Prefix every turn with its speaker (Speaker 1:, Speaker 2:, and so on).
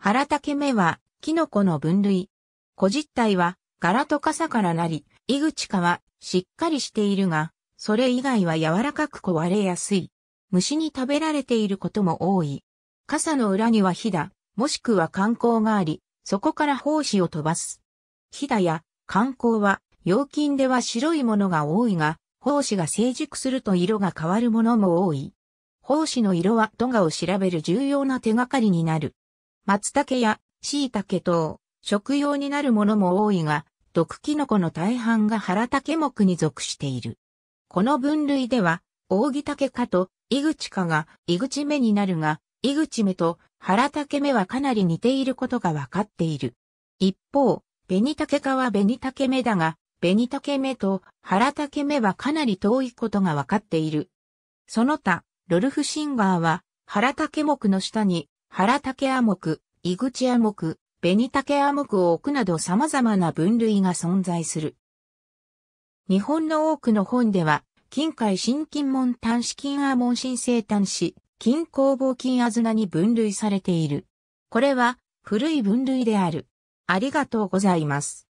Speaker 1: 腹竹目は、キノコの分類。古実体は、柄と傘からなり、井口かは、しっかりしているが、それ以外は柔らかく壊れやすい。虫に食べられていることも多い。傘の裏にはヒだ、もしくは観光があり、そこから胞子を飛ばす。ヒだや観光は、陽菌では白いものが多いが、胞子が成熟すると色が変わるものも多い。胞子の色はトガを調べる重要な手がかりになる。松茸や椎茸等、食用になるものも多いが、毒キノコの大半が原竹目に属している。この分類では、扇竹科と井口科が井口目になるが、井口目と原竹目はかなり似ていることが分かっている。一方、紅竹科は紅竹目だが、紅竹目と原竹目はかなり遠いことが分かっている。その他、ロルフシンガーは、原竹目の下に、原竹亜目、イグチアク、ベニタケアクを置くなど様々な分類が存在する。日本の多くの本では、近海新金門端子金アーモン新生端子、金工房金アズナに分類されている。これは古い分類である。ありがとうございます。